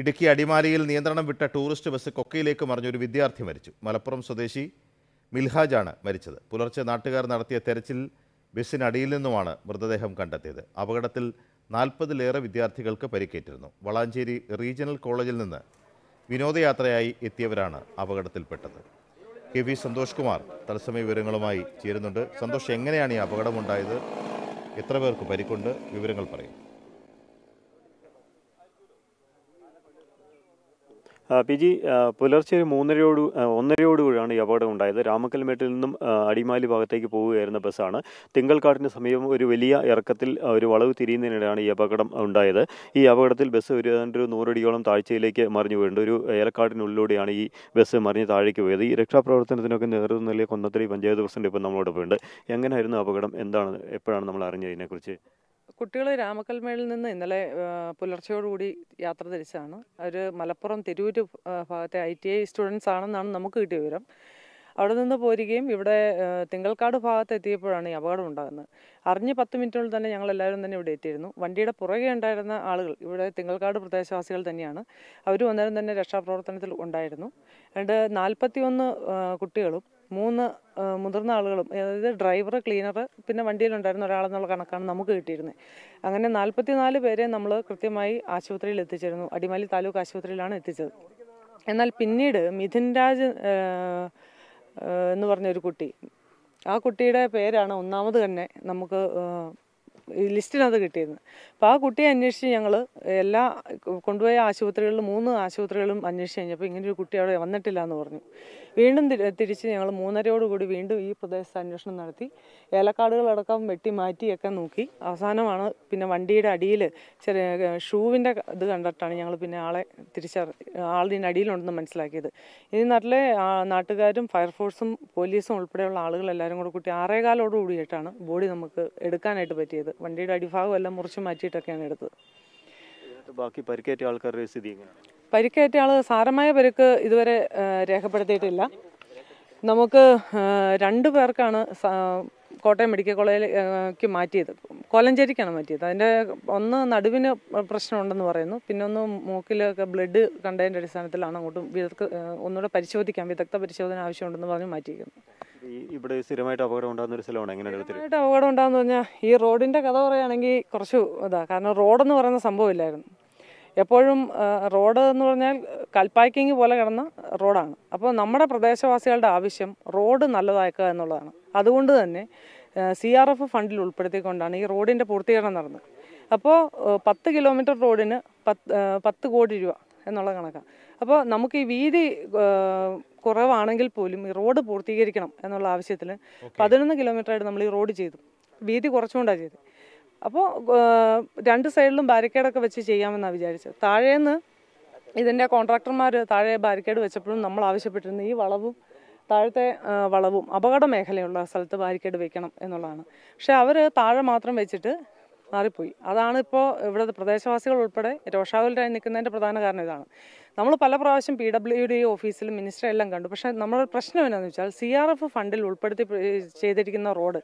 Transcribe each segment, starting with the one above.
ഇടുക്കി അടിമാലിയിൽ നിയന്ത്രണം വിട്ട ടൂറിസ്റ്റ് ബസ് കൊക്കയിലേക്ക് മറിഞ്ഞൊരു ഒരു വിദ്യാർത്ഥി മരിച്ചു മലപ്പുറം സ്വദേശി മിൽഹാജാണ് മരിച്ചത് പുലർച്ചെ നാട്ടുകാർ നടത്തിയ തെരച്ചിൽ ബസ്സിനടിയിൽ നിന്നുമാണ് മൃതദേഹം കണ്ടെത്തിയത് അപകടത്തിൽ നാൽപ്പതിലേറെ വിദ്യാർത്ഥികൾക്ക് പരിക്കേറ്റിരുന്നു വളാഞ്ചേരി റീജിയണൽ കോളേജിൽ നിന്ന് വിനോദയാത്രയായി എത്തിയവരാണ് അപകടത്തിൽപ്പെട്ടത് കെ വി സന്തോഷ് കുമാർ തത്സമയ വിവരങ്ങളുമായി ചേരുന്നുണ്ട് സന്തോഷ് എങ്ങനെയാണ് ഈ അപകടമുണ്ടായത് എത്ര പേർക്ക് പരിക്കൊണ്ട് വിവരങ്ങൾ പറയും പി ജി പുലർച്ചെ ഒരു മൂന്നരയോട് ഒന്നരയോടുകൂടിയാണ് ഈ അപകടം ഉണ്ടായത് രാമക്കൽമേട്ടിൽ നിന്നും അടിമാലി ഭാഗത്തേക്ക് പോവുകയായിരുന്ന ബസ്സാണ് തിങ്കൾക്കാട്ടിന് സമീപം ഒരു വലിയ ഇറക്കത്തിൽ ഒരു വളവ് തിരിയുന്നതിനിടെയാണ് ഈ അപകടം ഉണ്ടായത് ഈ അപകടത്തിൽ ബസ് ഒരു ഒരു നൂറടിയോളം താഴ്ചയിലേക്ക് മറിഞ്ഞു വീണ്ടും ഒരു ഏലക്കാട്ടിനുള്ളിലൂടെയാണ് ഈ ബസ് മറിഞ്ഞ് താഴേക്ക് പോയത് ഈ രക്ഷാപ്രവർത്തനത്തിനൊക്കെ നേതൃത്വം നൽകിയ കൊന്നത്തടി പഞ്ചായത്ത് പ്രസിഡന്റ് ഇപ്പം നമ്മളോടൊപ്പം ഉണ്ട് എങ്ങനെയായിരുന്നു അപകടം എന്താണ് എപ്പോഴാണ് നമ്മൾ അറിഞ്ഞത് ഇതിനെക്കുറിച്ച് കുട്ടികൾ രാമക്കൽമേളിൽ നിന്ന് ഇന്നലെ പുലർച്ചയോടുകൂടി യാത്ര തിരിച്ചാണ് അവർ മലപ്പുറം തിരൂര് ഭാഗത്തെ ഐ ടി ഐ സ്റ്റുഡൻസ് ആണെന്നാണ് നമുക്ക് കിട്ടിയ വിവരം അവിടെ നിന്ന് പോരുകയും ഇവിടെ തിങ്കൾക്കാട് ഭാഗത്ത് എത്തിയപ്പോഴാണ് ഈ അപകടം ഉണ്ടാകുന്നത് അറിഞ്ഞ് പത്ത് മിനിറ്റിനുള്ളിൽ തന്നെ ഞങ്ങൾ എല്ലാവരും തന്നെ ഇവിടെ എത്തിയിരുന്നു വണ്ടിയുടെ പുറകെ ഉണ്ടായിരുന്ന ആളുകൾ ഇവിടെ തിങ്കൾക്കാട് പ്രദേശവാസികൾ തന്നെയാണ് അവരും അന്നേരം തന്നെ രക്ഷാപ്രവർത്തനത്തിൽ ഉണ്ടായിരുന്നു രണ്ട് നാൽപ്പത്തി കുട്ടികളും മൂന്ന് മുതിർന്ന ആളുകളും അതായത് ഡ്രൈവർ ക്ലീനർ പിന്നെ വണ്ടിയിലുണ്ടായിരുന്ന ഒരാളെന്നുള്ള കണക്കാണ് നമുക്ക് കിട്ടിയിരുന്നത് അങ്ങനെ നാൽപ്പത്തിനാല് പേരെ നമ്മൾ കൃത്യമായി ആശുപത്രിയിൽ എത്തിച്ചിരുന്നു അടിമാലി താലൂക്ക് ആശുപത്രിയിലാണ് എത്തിച്ചത് എന്നാൽ പിന്നീട് മിഥുൻ രാജ് എന്ന് പറഞ്ഞൊരു കുട്ടി ആ കുട്ടിയുടെ പേരാണ് ഒന്നാമത് തന്നെ നമുക്ക് ലിസ്റ്റിനകത്ത് കിട്ടിയിരുന്നു അപ്പോൾ ആ കുട്ടിയെ അന്വേഷിച്ച് ഞങ്ങൾ എല്ലാ കൊണ്ടുപോയ ആശുപത്രികളിലും മൂന്ന് ആശുപത്രികളും അന്വേഷിച്ച് കഴിഞ്ഞപ്പോൾ ഇങ്ങനൊരു കുട്ടി അവിടെ വന്നിട്ടില്ല എന്ന് പറഞ്ഞു വീണ്ടും തിരിച്ച് ഞങ്ങൾ മൂന്നരയോടുകൂടി വീണ്ടും ഈ പ്രദേശത്ത് അന്വേഷണം നടത്തി ഏലക്കാടുകളടക്കം വെട്ടി മാറ്റിയൊക്കെ നോക്കി അവസാനമാണ് പിന്നെ വണ്ടിയുടെ അടിയിൽ ചെറിയ ഷൂവിൻ്റെ ഇത് കണ്ടിട്ടാണ് ഞങ്ങൾ പിന്നെ ആളെ തിരിച്ചറി ആളിൻ്റെ അടിയിലുണ്ടെന്ന് മനസ്സിലാക്കിയത് ഇനി നാട്ടിലെ നാട്ടുകാരും ഫയർഫോഴ്സും പോലീസും ഉൾപ്പെടെയുള്ള ആളുകളെല്ലാവരും കൂടെ കുട്ടി ആറേകാലോടുകൂടിയിട്ടാണ് ബോഡി നമുക്ക് എടുക്കാനായിട്ട് പറ്റിയത് വണ്ടിയുടെ അടിഭാഗം എല്ലാം മുറിച്ച് മാറ്റിയിട്ടൊക്കെയാണ് എടുത്തത് ബാക്കി പരിക്കേറ്റ ആൾക്കാരുടെ സ്ഥിതി പരിക്കേറ്റ ആൾ സാരമായ പരിക്ക് ഇതുവരെ രേഖപ്പെടുത്തിയിട്ടില്ല നമുക്ക് രണ്ട് പേർക്കാണ് കോട്ടയം മെഡിക്കൽ കോളേജിലേക്ക് മാറ്റിയത് കോലഞ്ചേരിക്കാണ് മാറ്റിയത് അതിൻ്റെ ഒന്ന് നടുവിന് പ്രശ്നമുണ്ടെന്ന് പറയുന്നു പിന്നെ ഒന്ന് മൂക്കിലൊക്കെ ബ്ലഡ് കണ്ടതിൻ്റെ അടിസ്ഥാനത്തിലാണ് അങ്ങോട്ടും വിദഗ്ധ ഒന്നുകൂടെ പരിശോധിക്കാം വിദഗ്ധ പരിശോധന ആവശ്യമുണ്ടെന്ന് പറഞ്ഞ് മാറ്റിയിരിക്കുന്നത് ഇവിടെ സ്ഥിരമായിട്ട് അപകടം ഉണ്ടാകുന്ന ഒരു സ്ഥലമാണ് എങ്ങനെ സ്ഥിരമായിട്ട് അപകടം ഉണ്ടാകുന്ന പറഞ്ഞാൽ ഈ റോഡിന്റെ കഥ പറയുകയാണെങ്കിൽ കുറച്ച് ഇതാ കാരണം റോഡെന്ന് പറയുന്ന സംഭവമില്ലായിരുന്നു എപ്പോഴും റോഡ് എന്ന് പറഞ്ഞാൽ കൽപ്പാക്കിങ് പോലെ കിടന്ന റോഡാണ് അപ്പോൾ നമ്മുടെ പ്രദേശവാസികളുടെ ആവശ്യം റോഡ് നല്ലതാക്കുക എന്നുള്ളതാണ് അതുകൊണ്ട് തന്നെ സി ആർ എഫ് ഫണ്ടിൽ ഉൾപ്പെടുത്തിക്കൊണ്ടാണ് ഈ റോഡിൻ്റെ പൂർത്തീകരണം നടന്നത് അപ്പോൾ പത്ത് കിലോമീറ്റർ റോഡിന് പത്ത് പത്ത് കോടി രൂപ എന്നുള്ള കണക്കാണ് അപ്പോൾ നമുക്ക് ഈ വീതി കുറവാണെങ്കിൽ പോലും ഈ റോഡ് പൂർത്തീകരിക്കണം എന്നുള്ള ആവശ്യത്തിൽ പതിനൊന്ന് കിലോമീറ്ററായിട്ട് നമ്മൾ ഈ റോഡ് ചെയ്തു വീതി കുറച്ചുകൊണ്ടാണ് ചെയ്തത് അപ്പോൾ രണ്ട് സൈഡിലും ബാരിക്കേഡൊക്കെ വെച്ച് ചെയ്യാമെന്നാണ് വിചാരിച്ചത് താഴേന്ന് ഇതിൻ്റെ കോൺട്രാക്ടർമാർ താഴെ ബാരിക്കേഡ് വെച്ചപ്പോഴും നമ്മൾ ആവശ്യപ്പെട്ടിരുന്ന ഈ വളവും താഴത്തെ വളവും അപകട മേഖലയുള്ള സ്ഥലത്ത് ബാരിക്കേഡ് വെക്കണം എന്നുള്ളതാണ് പക്ഷെ അവർ താഴെ മാത്രം വെച്ചിട്ട് മാറിപ്പോയി അതാണ് ഇപ്പോൾ ഇവിടെ പ്രദേശവാസികൾ ഉൾപ്പെടെ രോഷാകുലരായി നിൽക്കുന്നതിൻ്റെ പ്രധാന കാരണം ഇതാണ് നമ്മൾ പല പ്രാവശ്യം പി ഡബ്ല്യു ഡി ഓഫീസിലും മിനിസ്റ്ററെ എല്ലാം കണ്ടു പക്ഷേ നമ്മളൊരു പ്രശ്നം എന്താണെന്ന് വെച്ചാൽ സി ആർ എഫ് ഫണ്ടിൽ ഉൾപ്പെടുത്തി ചെയ്തിരിക്കുന്ന റോഡ്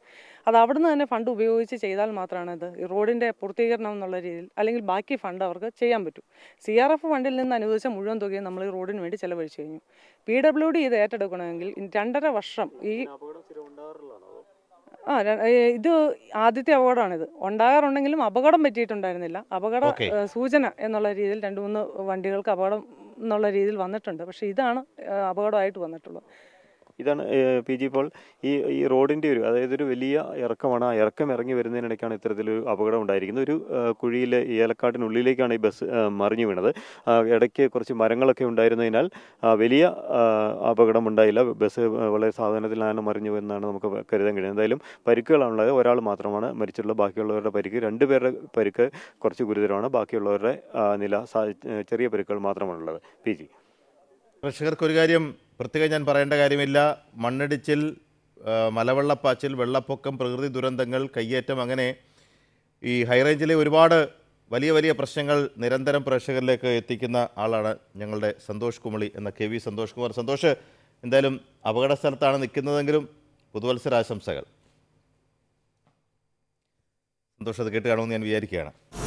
അത് അവിടുന്ന് തന്നെ ഫണ്ട് ഉപയോഗിച്ച് ചെയ്താൽ മാത്രമാണ് ഇത് ഈ റോഡിൻ്റെ പൂർത്തീകരണം എന്നുള്ള രീതിയിൽ അല്ലെങ്കിൽ ബാക്കി ഫണ്ട് അവർക്ക് ചെയ്യാൻ പറ്റും സി ആർ എഫ് ഫണ്ടിൽ നിന്ന് അനുവദിച്ച മുഴുവൻ തുകയും നമ്മൾ ഈ റോഡിന് വേണ്ടി ചെലവഴിച്ചു കഴിഞ്ഞു പി ഡബ്ല്യു ഡി ഇത് ഏറ്റെടുക്കണമെങ്കിൽ രണ്ടര വർഷം ഈ ആ ഇത് ആദ്യത്തെ അപകടമാണിത് ഉണ്ടാകാറുണ്ടെങ്കിലും അപകടം പറ്റിയിട്ടുണ്ടായിരുന്നില്ല അപകട സൂചന എന്നുള്ള രീതിയിൽ രണ്ട് മൂന്ന് വണ്ടികൾക്ക് അപകടം എന്നുള്ള രീതിയിൽ വന്നിട്ടുണ്ട് പക്ഷേ ഇതാണ് അപകടമായിട്ട് വന്നിട്ടുള്ളത് ഇതാണ് പി ജി ഇപ്പോൾ ഈ ഈ റോഡിൻ്റെ ഒരു അതായത് ഒരു വലിയ ഇറക്കമാണ് ആ ഇറക്കം ഇറങ്ങി വരുന്നതിനിടയ്ക്കാണ് ഇത്തരത്തിലൊരു അപകടം ഉണ്ടായിരിക്കുന്നത് ഒരു കുഴിയിലെ ഏലക്കാട്ടിനുള്ളിലേക്കാണ് ഈ ബസ് മറിഞ്ഞു വീണത് ഇടയ്ക്ക് കുറച്ച് മരങ്ങളൊക്കെ ഉണ്ടായിരുന്നതിനാൽ വലിയ അപകടം ഉണ്ടായില്ല ബസ് വളരെ സാധാരണത്തിലാണ് മറിഞ്ഞു എന്നാണ് നമുക്ക് കരുതാൻ കഴിയുന്നത് എന്തായാലും പരിക്കുകളാണുള്ളത് ഒരാൾ മാത്രമാണ് മരിച്ചിട്ടുള്ളത് ബാക്കിയുള്ളവരുടെ പരിക്ക് രണ്ട് പേരുടെ പരിക്ക് കുറച്ച് ഗുരുതരമാണ് ബാക്കിയുള്ളവരുടെ നില ചെറിയ പരിക്കുകൾ മാത്രമാണുള്ളത് പി ജി കർഷകർക്ക് ഒരു കാര്യം പ്രത്യേകം ഞാൻ പറയേണ്ട കാര്യമില്ല മണ്ണിടിച്ചിൽ മലവെള്ളപ്പാച്ചിൽ വെള്ളപ്പൊക്കം പ്രകൃതി ദുരന്തങ്ങൾ കയ്യേറ്റം അങ്ങനെ ഈ ഹൈറേഞ്ചിലെ ഒരുപാട് വലിയ വലിയ പ്രശ്നങ്ങൾ നിരന്തരം പ്രേക്ഷകരിലേക്ക് എത്തിക്കുന്ന ആളാണ് ഞങ്ങളുടെ സന്തോഷ് കുമളി എന്ന കെ വി സന്തോഷ് കുമാർ സന്തോഷ് എന്തായാലും അപകട സ്ഥലത്താണ് നിൽക്കുന്നതെങ്കിലും പുതുവത്സരാശംസകൾ സന്തോഷം അത് കേട്ട് കാണുമെന്ന് ഞാൻ വിചാരിക്കുകയാണ്